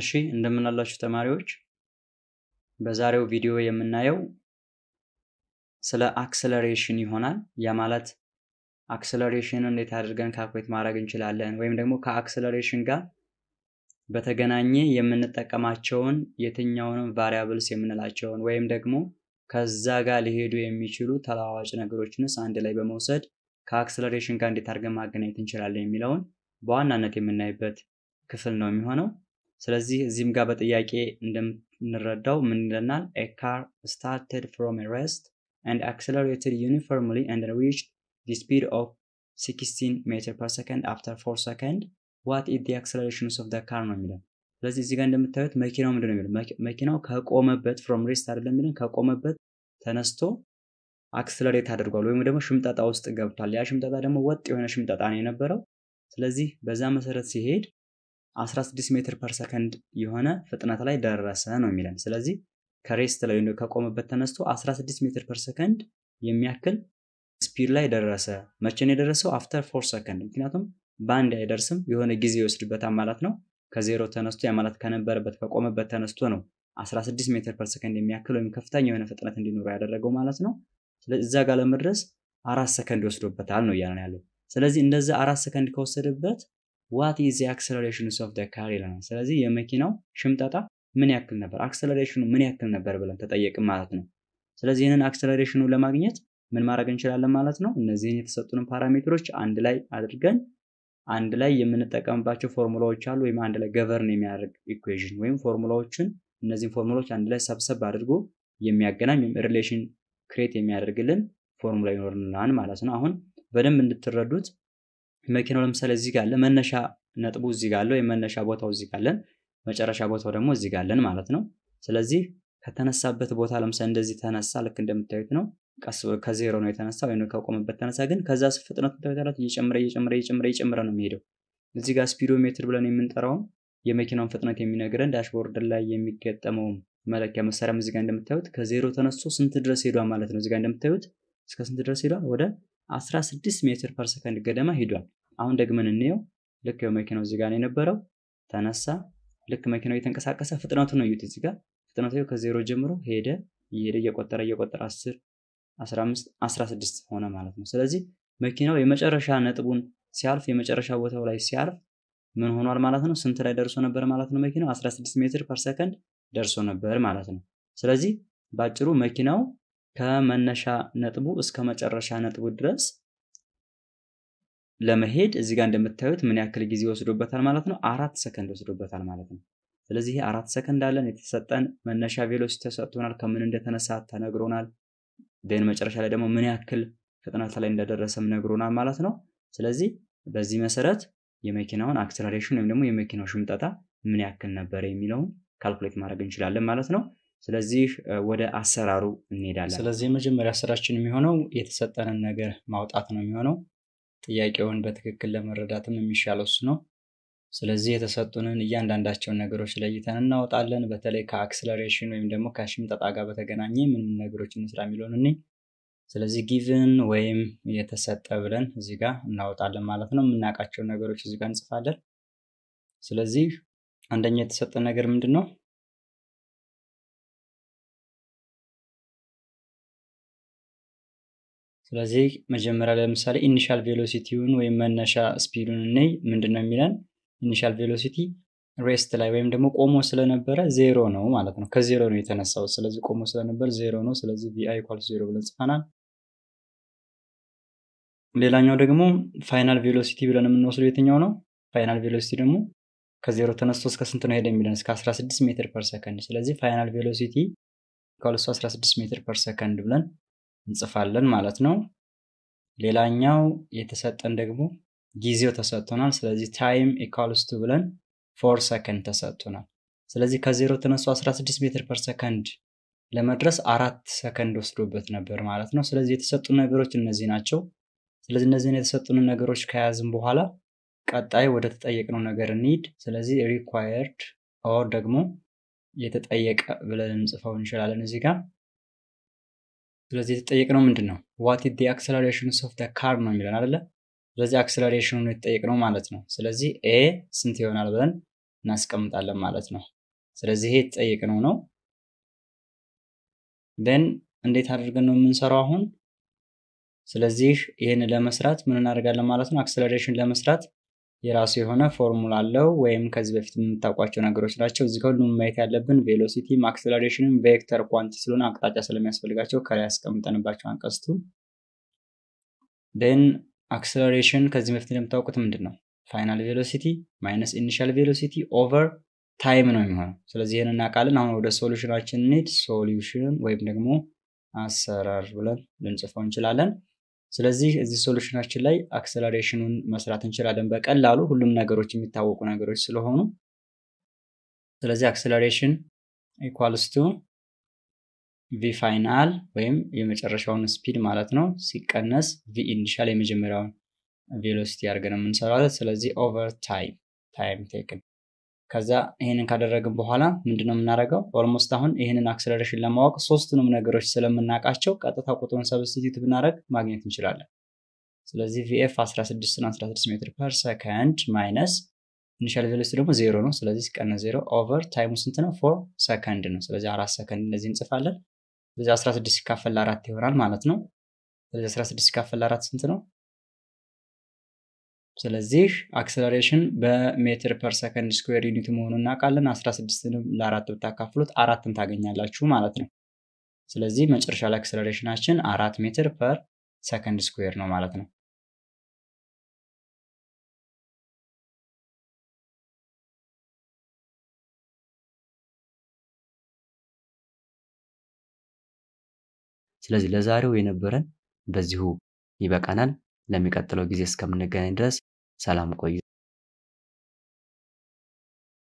እሺ እንደምናላችሁ ተማሪዎች በዛሬው ቪዲዮ የምናየው ስለ አክሰለሬሽን ይሆናል። ያ ማለት አክሰለሬሽን እንዴት አድርገን ካልኩሌት ማድረግ እንችላለን፣ ወይም ደግሞ ከአክሰለሬሽን ጋር በተገናኘ የምንጠቀማቸውን የትኛውንም ቫሪያብልስ የምንላቸውን ወይም ደግሞ ከዛ ጋር ሊሄዱ የሚችሉ ተለዋዋጭ ነገሮችንስ አንድ ላይ በመውሰድ ከአክሰለሬሽን ጋር እንዴት አድርገን ማገናኘት እንችላለን የሚለውን በዋናነት የምናይበት ክፍል ነው የሚሆነው። ስለዚህ እዚህም ጋር በጥያቄ እንደምንረዳው ምን ይለናል? ኤ ካር ስታርትድ ፍሮም ሬስት and አክሰለሬትድ ዩኒፎርምሊ and reached ዲ ስፒድ ኦፍ 16 ሜትር ፐር ሰከንድ አፍተር 4 ሰከንድ ዋት ኢዝ the accelerations of the car ነው የሚለው። ስለዚህ እዚህ ጋር እንደምታዩት መኪናው ምንድን ነው የሚለው መኪናው ከቆመበት ፍሮም ሬስት አይደለም የሚለን ከቆመበት ተነስቶ አክስለሬት አድርጓል ወይም ደግሞ ሽምጠጣ ውስጥ ገብቷል። ያ ሽምጠጣ ደግሞ ወጥ የሆነ ሽምጠጣ ነው የነበረው። ስለዚህ በዛ መሰረት ሲሄድ 16 ሜትር ፐር ሰከንድ የሆነ ፍጥነት ላይ ደረሰ ነው የሚለን። ስለዚህ ከሬስት ላይ ከቆመበት ተነስቶ 16 ሜትር ፐር ሰከንድ የሚያክል ስፒድ ላይ ደረሰ። መቼ ነው የደረሰው? አፍተር ፎር ሰከንድ። ምክንያቱም በአንድ አይደርስም፣ የሆነ ጊዜ ይወስድበታል ማለት ነው። ከዜሮ ተነስቶ ማለት ከነበረበት ከቆመበት ተነስቶ ነው 16 ሜትር ፐር ሰከንድ የሚያክል ወይም ከፍተኛ የሆነ ፍጥነት እንዲኖረው ያደረገው ማለት ነው። ስለዚህ እዛ ጋር ለመድረስ አራት ሰከንድ ወስዶበታል ነው እያለን ያለው። ስለዚህ እንደዛ አራት ሰከንድ ከወሰደበት ዋት ኢዝ አክሰለሬሽንስ ኦፍ ደ ካር ይለናል። ስለዚህ የመኪናው ሽምጠጣ ምን ያክል ነበር፣ አክሰለሬሽኑ ምን ያክል ነበር ብለን ተጠየቅን ማለት ነው። ስለዚህ ይህንን አክሰለሬሽኑ ለማግኘት ምን ማድረግ እንችላለን ማለት ነው። እነዚህን የተሰጡንን ፓራሜትሮች አንድ ላይ አድርገን አንድ ላይ የምንጠቀምባቸው ፎርሙላዎች አሉ፣ ወይም አንድ ላይ ገቨርን የሚያደርግ ኢኩዌዥን ወይም ፎርሙላዎችን እነዚህን ፎርሙላዎች አንድ ላይ ሰብሰብ አድርጎ የሚያገናኝ ወይም ሪሌሽን ክሬት የሚያደርግልን ፎርሙላ ይኖርናል ማለት ነው። አሁን በደንብ እንድትረዱት መኪናው ለምሳሌ እዚህ ጋር መነሻ ነጥቡ እዚህ ጋር አለ፣ ወይም መነሻ ቦታው እዚህ ጋር መጨረሻ ቦታው ደግሞ እዚህ ጋር ማለት ነው። ስለዚህ ከተነሳበት ቦታ ለምሳሌ እንደዚህ ተነሳ፣ ልክ እንደምታዩት ነው። ቀስ ከዜሮ ነው የተነሳ ወይም ከቆመበት ተነሳ። ግን ከዛ ፍጥነቱ ተከታተላት እየጨመረ እየጨመረ እየጨመረ እየጨመረ ነው የሚሄደው። እዚህ ጋር ስፒዶሜትር ብለን የምንጠራውም የመኪናውን ፍጥነት የሚነግረን ዳሽቦርድ ላይ የሚገጠመውም መለኪያ መሳሪያም እዚህ ጋር እንደምታዩት ከዜሮ ተነስቶ ስንት ድረስ ሄዷል ማለት ነው። እዚህ ጋር እንደምታዩት እስከ ስንት ድረስ ሄዷል? ወደ 16 ሜትር ፐር ሰከንድ ገደማ ሂዷል። አሁን ደግመን እንየው። ልክ የው መኪናው እዚህ ጋር ነው የነበረው፣ ተነሳ። ልክ መኪናው እየተንቀሳቀሰ ፍጥነቱን ነው እዩት። እዚህ ጋር ፍጥነቱ ከዜሮ ጀምሮ ሄደ፣ እየሄደ እየቆጠረ እየቆጠረ 10 15 16 ሆነ ማለት ነው። ስለዚህ መኪናው የመጨረሻ ነጥቡን ሲያልፍ የመጨረሻ ቦታው ላይ ሲያልፍ ምን ሆኗል ማለት ነው? ስንት ላይ ደርሶ ነበር ማለት ነው? መኪናው 16 ሜትር ፐር ሰከንድ ደርሶ ነበር ማለት ነው። ስለዚህ ባጭሩ መኪናው ከመነሻ ነጥቡ እስከ መጨረሻ ነጥቡ ድረስ ለመሄድ እዚህ ጋር እንደምታዩት ምን ያክል ጊዜ ወስዶበታል ማለት ነው? አራት ሰከንድ ወስዶበታል ማለት ነው። ስለዚህ አራት ሰከንድ አለን። የተሰጠን መነሻ ቬሎሲቲ ተሰጥቶናል። ከምን እንደተነሳ ተነግሮናል። ደን መጨረሻ ላይ ደግሞ ምን ያክል ፍጥነት ላይ እንደደረሰም ነግሮናል ማለት ነው። ስለዚህ በዚህ መሰረት የመኪናውን አክሰለሬሽን ወይም ደግሞ የመኪናው ሽምጠታ ምን ያክል ነበር የሚለውን ካልኩሌት ማድረግ እንችላለን ማለት ነው። ስለዚህ ወደ አሰራሩ እንሄዳለን። ስለዚህ የመጀመሪያ ስራችን የሚሆነው የተሰጠንን ነገር ማውጣት ነው የሚሆነው። ጥያቄውን በትክክል ለመረዳትም የሚሻለው እሱ ነው። ስለዚህ የተሰጡንን እያንዳንዳቸውን ነገሮች ለይተን እናወጣለን። በተለይ ከአክስለሬሽን ወይም ደግሞ ከሽምጠጣ ጋር በተገናኘ ምን ነገሮች እንስራ የሚለውን እኔ ስለዚህ ጊቭን ወይም የተሰጠ ብለን እዚህ ጋር እናወጣለን ማለት ነው። የምናውቃቸውን ነገሮች እዚህ ጋር እንጽፋለን። ስለዚህ አንደኛ የተሰጠ ነገር ምንድን ነው? ስለዚህ መጀመሪያ ለምሳሌ ኢኒሻል ቬሎሲቲውን ወይም መነሻ ስፒዱን እነይ ምንድን ነው የሚለን ኢኒሻል ቬሎሲቲ ሬስት ላይ ወይም ደግሞ ቆሞ ስለነበረ ዜሮ ነው ማለት ነው። ከዜሮ ነው የተነሳው። ስለዚህ ቆሞ ስለነበር ዜሮ ነው። ስለዚህ ቪአይ ኳል ዜሮ ብለን ጽፈናል። ሌላኛው ደግሞ ፋይናል ቬሎሲቲ ብለን የምንወስደው የትኛው ነው? ፋይናል ቬሎሲቲ ደግሞ ከዜሮ ተነስቶ እስከ ስንት ነው ሄደ የሚለን እስከ 16 ሜትር ፐር ሰከንድ። ስለዚህ ፋይናል ቬሎሲቲ ኢኳል 16 ሜትር ፐር ሰከንድ ብለን እንጽፋለን ማለት ነው። ሌላኛው የተሰጠን ደግሞ ጊዜው ተሰጥቶናል። ስለዚህ ታይም ኢኳልስ ቱ ብለን ፎር ሰከንድ ተሰጥቶናል። ስለዚህ ከዜሮ ተነሱ 16 ሜትር ፐር ሰከንድ ለመድረስ አራት ሰከንድ ወስዶበት ነበር ማለት ነው። ስለዚህ የተሰጡ ነገሮች እነዚህ ናቸው። ስለዚህ እነዚህን የተሰጡንን ነገሮች ከያዝን በኋላ ቀጣይ ወደ ተጠየቅነው ነገር እንሂድ። ስለዚህ ሪኳየርድ ኦር ደግሞ የተጠየቀ ብለን እንጽፈው እንችላለን እዚህ ጋር ስለዚህ የተጠየቅነው ምንድን ነው? ዋት ኢዝ ዘ አክሰለሬሽን ኦፍ ካር ነው የሚለን አደለ ስለዚህ አክሰለሬሽኑን የተጠየቅነው ማለት ነው። ስለዚህ ኤ ስንት ይሆናል ብለን እናስቀምጣለን ማለት ነው። ስለዚህ ይሄ የተጠየቅነው ነው። ደን እንዴት አድርገን ነው የምንሰራው አሁን? ስለዚህ ይህን ለመስራት ምን እናደርጋለን ማለት ነው? አክሰለሬሽን ለመስራት የራሱ የሆነ ፎርሙላ አለው ወይም ከዚህ በፊት የምታውቋቸው ነገሮች ናቸው። እዚህ ከሁሉም ማየት ያለብን ቬሎሲቲም አክስለሬሽንም ቬክተር ኳንቲ ስለሆነ አቅጣጫ ስለሚያስፈልጋቸው ከላይ ያስቀምጠንባቸው አንቀስቱ ን አክሰለሬሽን ከዚህ በፊት እንደምታውቁት ምንድን ነው ፋይናል ቬሎሲቲ ማይነስ ኢኒሻል ቬሎሲቲ ኦቨር ታይም ነው የሚሆነው። ስለዚህ ይህን እናውቃለን። አሁን ወደ ሶሉሽናችን እንሂድ። ሶሉሽን ወይም ደግሞ አሰራር ብለን ልንጽፈው እንችላለን። ስለዚህ እዚህ ሶሉሽናችን ላይ አክሰለሬሽኑን መስራት እንችላለን በቀላሉ ሁሉም ነገሮች የሚታወቁ ነገሮች ስለሆኑ ስለዚህ አክሰለሬሽን ኢኳልስ ቱ ቪ ፋይናል ወይም የመጨረሻውን ስፒድ ማለት ነው ሲቀነስ ቪ ኢኒሻል የመጀመሪያውን ቬሎሲቲ አድርገን የምንሰራለት ስለዚህ ኦቨር ታይም ታይም ቴክን ከዛ ይህንን ካደረግን በኋላ ምንድነው የምናደርገው? ኦልሞስት አሁን ይህንን አክስለሬሽን ለማወቅ ሶስቱንም ነገሮች ስለምናውቃቸው ቀጥታ ቁጥሩን ሰብስቲቲት ብናደረግ ማግኘት እንችላለን። ስለዚህ ቪኤፍ 16 16 ሜትር ፐር ሰከንድ ማይነስ ኢኒሻል ቬሎሲቲ ደግሞ ዜሮ ነው። ስለዚህ ቀነ ዜሮ ኦቨር ታይሙ ስንት ነው? ፎር ሰከንድ ነው። ስለዚህ አራት ሰከንድ እንደዚህ እንጽፋለን። ስለዚህ 16 ሲካፈል አራት ይሆናል ማለት ነው። ስለዚህ 16 ሲካፈል አራት ስንት ነው? ስለዚህ አክሰለሬሽን በሜትር ፐር ሰከንድ ስኩዌር ዩኒት መሆኑን እናውቃለን። 16ንም ለአራት ብታካፍሉት አራትን ታገኛላችሁ ማለት ነው። ስለዚህ መጨረሻ ላይ አክሰለሬሽናችን አራት ሜትር ፐር ሰከንድ ስኩዌር ነው ማለት ነው። ስለዚህ ለዛሬው የነበረን በዚሁ ይበቃናል። ለሚቀጥለው ጊዜ እስከምንገናኝ ድረስ ሰላም ቆዩ።